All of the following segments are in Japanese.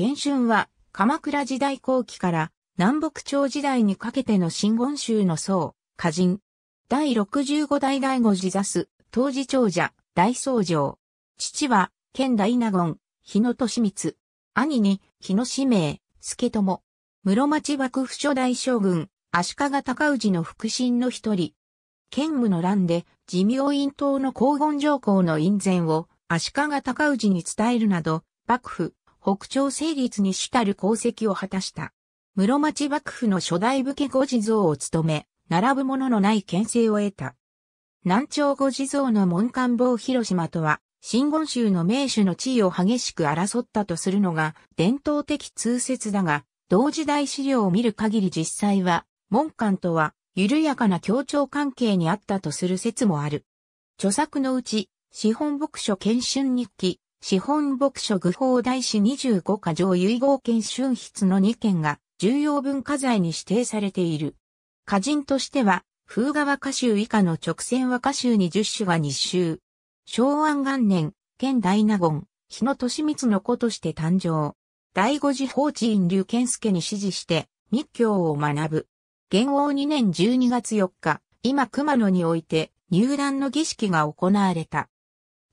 元春は、鎌倉時代後期から南北朝時代にかけての真言宗の僧、歌人。第65代醍醐寺座す、当時長者、大僧正。父は、県大納言、日野利光。兄に、日野氏名、助友。室町幕府初代将軍、足利高氏の腹心の一人。剣武の乱で、寺明院党の黄金上皇の院前を、足利高氏に伝えるなど、幕府、北朝成立に主たる功績を果たした。室町幕府の初代武家五地蔵を務め、並ぶもののない牽制を得た。南朝五地蔵の門官坊広島とは、新言宗の名手の地位を激しく争ったとするのが伝統的通説だが、同時代資料を見る限り実際は、門官とは緩やかな協調関係にあったとする説もある。著作のうち、資本牧書研春日記、資本牧書具法大師25箇条遺号権春筆の2件が重要文化財に指定されている。歌人としては、風川和歌集以下の直線和歌集に十首が日集。昭安元年、県大納言、日野利光の子として誕生。第五次法知院流健介に指示して、密教を学ぶ。元王2年12月4日、今熊野において入団の儀式が行われた。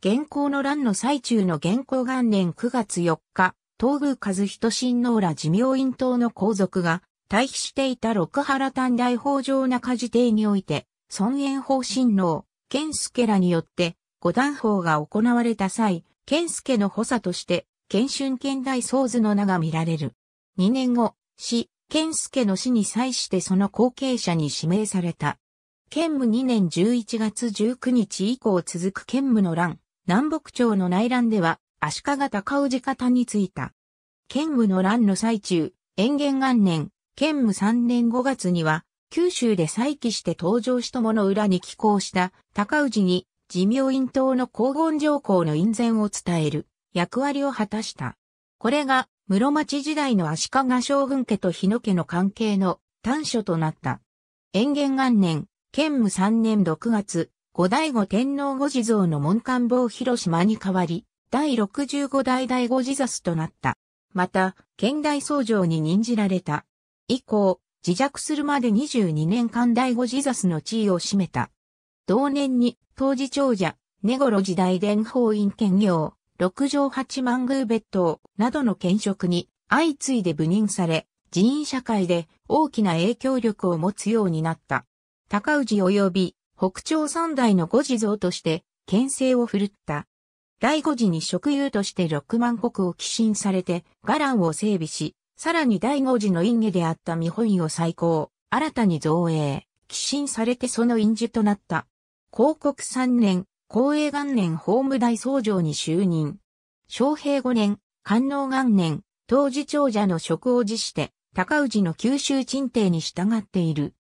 現行の乱の最中の現行元年9月4日、東宮和人親王ら寺明院党の皇族が、退避していた六原丹大法上中寺邸において、孫炎法親王、健介らによって、五段法が行われた際、健介の補佐として、健春剣大僧図の名が見られる。2年後、死、健介の死に際してその後継者に指名された。剣務2年11月19日以降続く剣務の乱、南北朝の内乱では、足利高氏方についた。剣武の乱の最中、延元元年、剣武三年五月には、九州で再起して登場したもの裏に寄港した高氏に、寺命院島の黄金上皇の院前を伝える役割を果たした。これが室町時代の足利将軍家と日野家の関係の短所となった。延元元年、剣武三年六月、後醍醐天皇御地蔵の門官房広島に代わり、第65代醍醐地座 a となった。また、県大僧正に任じられた。以降、自弱するまで22年間醍醐地座 a の地位を占めた。同年に、当時長者、根頃時代伝法院兼業、六条八万宮別当などの兼職に相次いで部任され、寺院社会で大きな影響力を持つようになった。高氏及び北朝三代の五地蔵として、牽制を振るった。第五次に職有として六万国を寄進されて、伽藍を整備し、さらに第五次の因下であった見本位を再興、新たに造営、寄進されてその因樹となった。広告三年、公営元年法務大総長に就任。昌平五年、官能元年、当時長者の職を辞して、高氏の九州鎮定に従っている。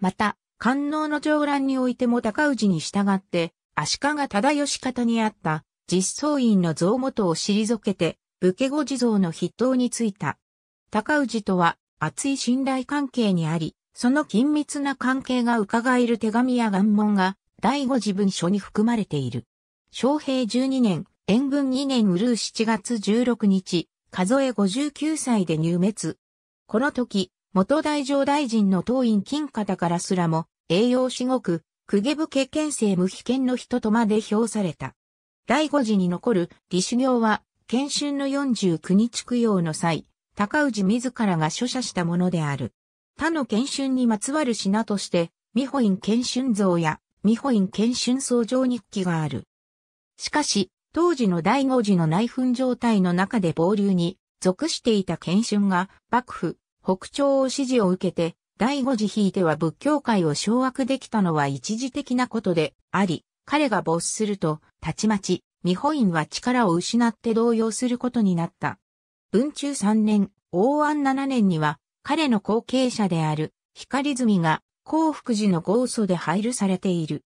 また、観能の長乱においても高氏に従って、足利忠義方にあった実相院の像元を退けて、武家御地蔵の筆頭についた。高氏とは厚い信頼関係にあり、その緊密な関係が伺える手紙や願文が第五事文書に含まれている。昌平12年、延文2年うる7月16日、数え59歳で入滅。この時、元大乗大臣の当院金方からすらも、栄養しごく、公家武家県政無非県の人とまで評された。第五次に残る李修行は、県春の49日供養の際、高氏自らが所者したものである。他の県春にまつわる品として、美保院県春像や美保院県春僧上日記がある。しかし、当時の第五次の内紛状態の中で暴流に属していた県春が幕府、北朝を支持を受けて、第五次引いては仏教界を掌握できたのは一時的なことであり、彼が没すると、たちまち、日本院は力を失って動揺することになった。文中三年、王安七年には、彼の後継者である、光住が、幸福寺の豪祖で配慮されている。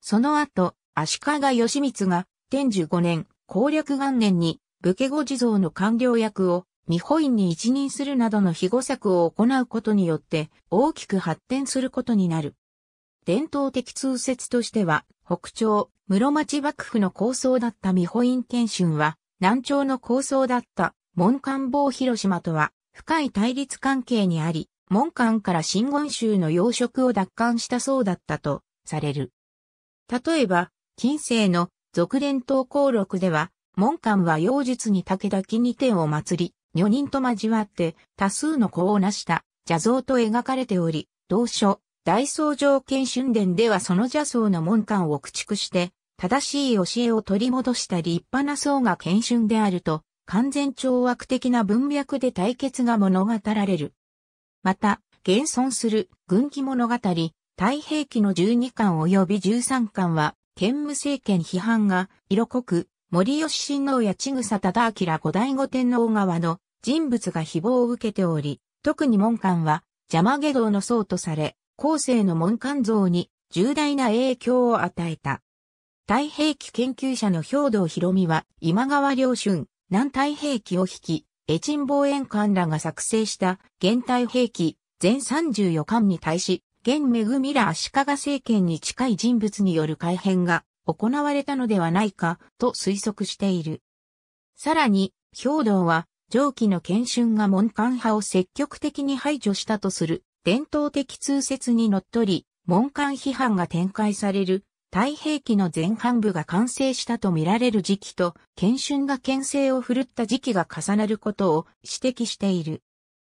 その後、足利義満が、天寿五年、攻略元年に、武家御地蔵の官僚役を、ミ保院に一任するなどの庇護策を行うことによって大きく発展することになる。伝統的通説としては、北朝、室町幕府の構想だったミ保院天春は、南朝の構想だった門官坊広島とは深い対立関係にあり、門官から新言宗の要職を奪還したそうだったとされる。例えば、近世の俗伝統公録では、門官は妖術に武田木にてを祭り、女人と交わって多数の子を成した邪像と描かれており、同書、大僧条件春殿ではその邪僧の門官を駆逐して、正しい教えを取り戻した立派な僧が剣春であると、完全懲悪的な文脈で対決が物語られる。また、現存する軍記物語、太平記の12巻及び13巻は、建務政権批判が色濃く、森吉親王や千草忠明五代五天皇側の人物が誹謗を受けており、特に門官は、邪魔下道の僧とされ、後世の門官像に重大な影響を与えた。太平記研究者の兵道博美は、今川良春、南太平記を引き、越ン望遠官らが作成した、現太平記、全34巻に対し、現めぐみら足利政権に近い人物による改変が行われたのではないかと推測している。さらに、兵道は上記の研春が門官派を積極的に排除したとする伝統的通説にのっとり、門官批判が展開される太平記の前半部が完成したとみられる時期と、研春が牽制を振るった時期が重なることを指摘している。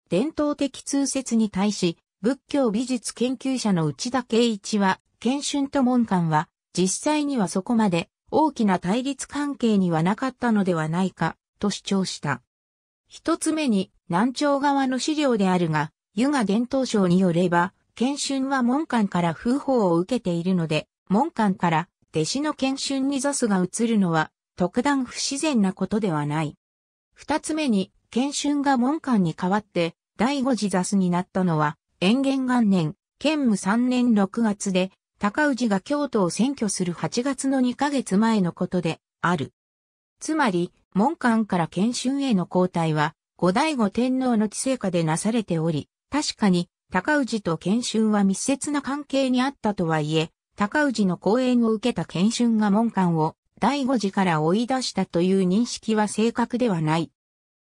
伝統的通説に対し、仏教美術研究者の内田圭一は、研春と門官は、実際にはそこまで大きな対立関係にはなかったのではないか、と主張した。一つ目に、南朝側の資料であるが、湯賀伝統省によれば、謙春は門官から風報を受けているので、門官から弟子の謙春に座すが移るのは、特段不自然なことではない。二つ目に、謙春が門官に代わって、第五次座すになったのは、延元元年、兼務三年六月で、高氏が京都を占拠する八月の二ヶ月前のことである。つまり、門官から謙春への交代は、後醍醐天皇の治世下でなされており、確かに、高氏と謙春は密接な関係にあったとはいえ、高氏の講演を受けた謙春が門官を第五寺から追い出したという認識は正確ではない。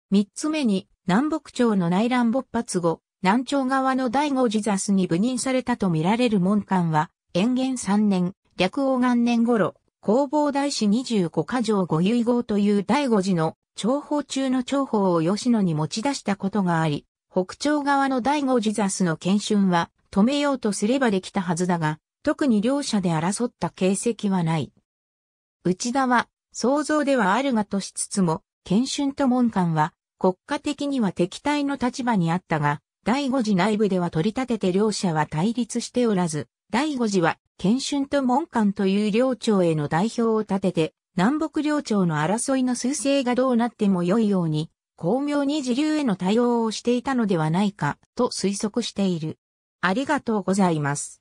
三つ目に、南北朝の内乱勃発後、南朝側の第五寺座に部任されたとみられる門官は、延元三年、略王元年頃、弘法大師25箇条五遺号という第五次の重宝中の重宝を吉野に持ち出したことがあり、北朝側の第五次座スの検春は止めようとすればできたはずだが、特に両者で争った形跡はない。内田は、想像ではあるがとしつつも、検春と門官は、国家的には敵対の立場にあったが、第五次内部では取り立てて両者は対立しておらず、第五次は、県春と門官という領長への代表を立てて、南北領長の争いの趨勢がどうなっても良いように、巧妙に自流への対応をしていたのではないか、と推測している。ありがとうございます。